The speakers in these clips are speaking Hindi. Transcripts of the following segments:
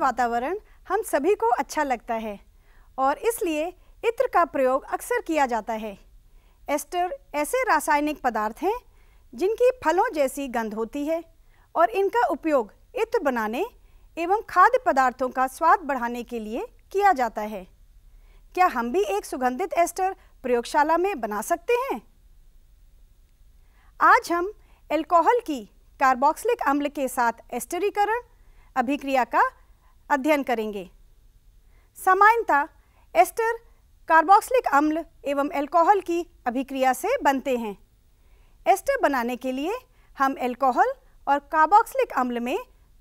वातावरण हम सभी को अच्छा लगता है और इसलिए इत्र का प्रयोग अक्सर किया जाता है एस्टर ऐसे रासायनिक पदार्थ हैं जिनकी फलों जैसी गंध होती है और इनका उपयोग इत्र बनाने एवं खाद्य पदार्थों का स्वाद बढ़ाने के लिए किया जाता है क्या हम भी एक सुगंधित एस्टर प्रयोगशाला में बना सकते हैं आज हम एल्कोहल की कार्बोक्सिलिक अम्ल के साथ एस्टरीकरण अभिक्रिया का अध्ययन करेंगे सामान्यता एस्टर कार्बोक्सिलिक अम्ल एवं अल्कोहल की अभिक्रिया से बनते हैं एस्टर बनाने के लिए हम अल्कोहल और कार्बोक्सिलिक अम्ल में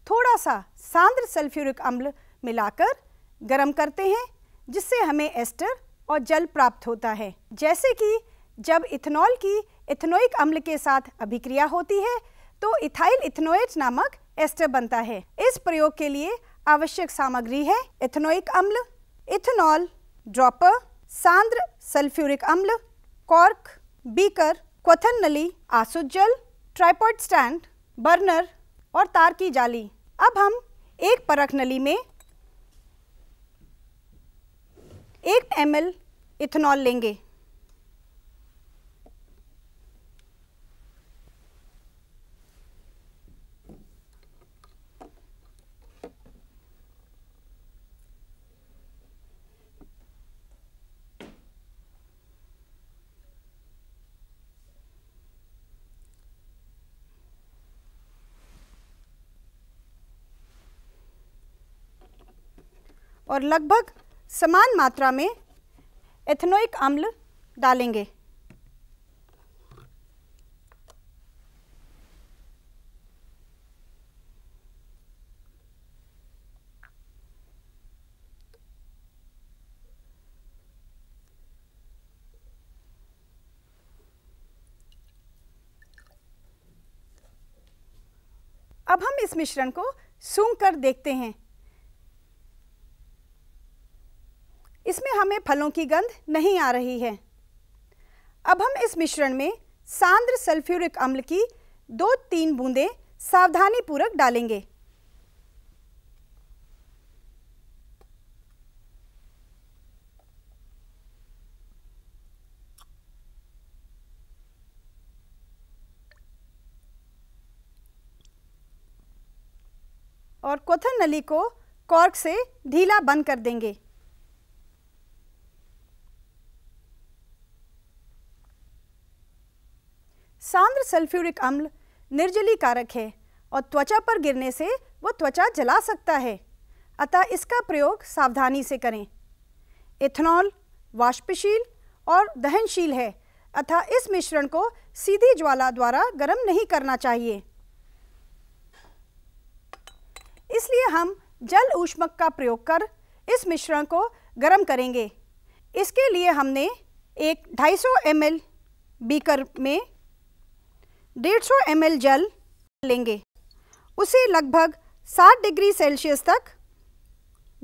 थोड़ा सा सांद्र सल्फ्यूरिक अम्ल मिलाकर गर्म करते हैं जिससे हमें एस्टर और जल प्राप्त होता है जैसे कि जब इथेनॉल की इथेनोइक अम्ल के साथ अभिक्रिया होती है तो इथाइल इथेनोएट नामक एस्टर बनता है इस प्रयोग के लिए आवश्यक सामग्री है इथेनोइक अम्ल इथेनॉल ड्रॉपर सांद्र सल्फ्यूरिक अम्ल कॉर्क बीकर क्वथन नली आसुद जल ट्राइपॉड स्टैंड बर्नर और तार की जाली अब हम एक परख नली में एक एम इथेनॉल लेंगे और लगभग समान मात्रा में एथनोइक अम्ल डालेंगे अब हम इस मिश्रण को सूंघ कर देखते हैं हमें फलों की गंध नहीं आ रही है अब हम इस मिश्रण में सांद्र सल्फ्यूरिक अम्ल की दो तीन बूंदें पूर्वक डालेंगे और क्वथन नली को कॉर्क से ढीला बंद कर देंगे सांद्र सल्फ्यूरिक अम्ल निर्जली कारक है और त्वचा पर गिरने से वो त्वचा जला सकता है अतः इसका प्रयोग सावधानी से करें इथेनॉल वाष्पशील और दहनशील है अतः इस मिश्रण को सीधी ज्वाला द्वारा गर्म नहीं करना चाहिए इसलिए हम जल ऊष्मक का प्रयोग कर इस मिश्रण को गर्म करेंगे इसके लिए हमने एक 250 सौ बीकर में 150 ml जल लेंगे उसे लगभग 60 डिग्री सेल्सियस तक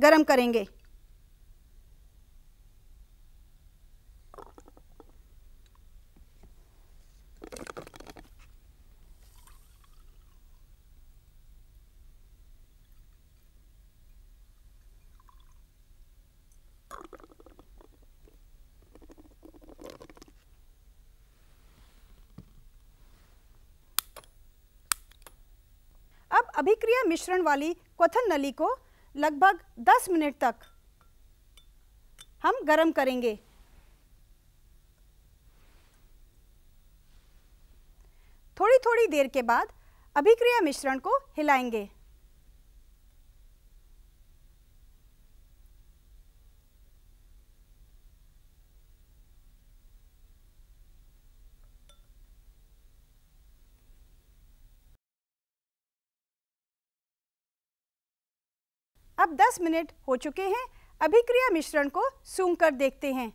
गर्म करेंगे अभिक्रिया मिश्रण वाली क्वथन नली को लगभग 10 मिनट तक हम गर्म करेंगे थोड़ी थोड़ी देर के बाद अभिक्रिया मिश्रण को हिलाएंगे अब 10 मिनट हो चुके हैं अभिक्रिया मिश्रण को सूंघ कर देखते हैं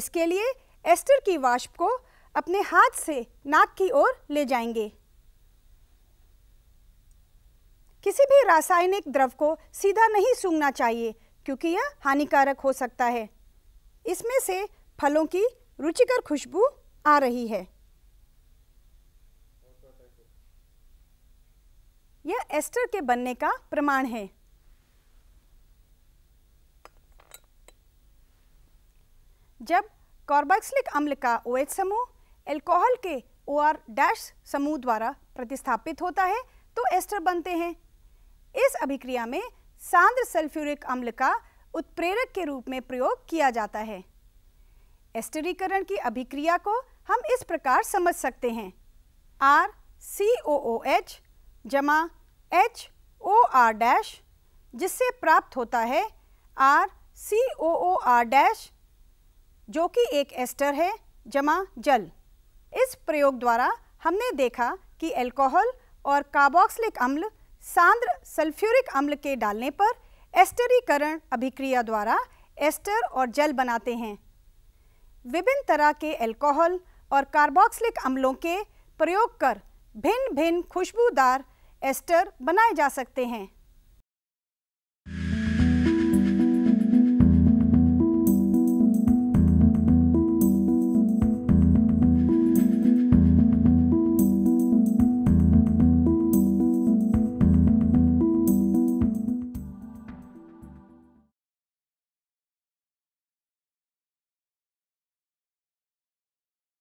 इसके लिए एस्टर की वाष्प को अपने हाथ से नाक की ओर ले जाएंगे किसी भी रासायनिक द्रव को सीधा नहीं सूंघना चाहिए क्योंकि यह हानिकारक हो सकता है इसमें से फलों की रुचिकर खुशबू आ रही है एस्टर के बनने का प्रमाण है जब कार्बक्सलिक अम्ल का ओ OH समूह एल्कोहल के ओ आर डैश समूह द्वारा प्रतिस्थापित होता है तो एस्टर बनते हैं इस अभिक्रिया में सांद्र सल्फ्यूरिक अम्ल का उत्प्रेरक के रूप में प्रयोग किया जाता है एस्टरीकरण की अभिक्रिया को हम इस प्रकार समझ सकते हैं R C O O H जमा एच ओ आर डैश जिससे प्राप्त होता है R C O O R dash जो कि एक एस्टर है जमा जल इस प्रयोग द्वारा हमने देखा कि एल्कोहल और कार्बोक्सिलिक अम्ल सांद्र सल्फ्यूरिक अम्ल के डालने पर एस्टरीकरण अभिक्रिया द्वारा एस्टर और जल बनाते हैं विभिन्न तरह के एल्कोहल और कार्बोक्सिलिक अम्लों के प्रयोग कर भिन्न भिन्न खुशबूदार एस्टर बनाए जा सकते हैं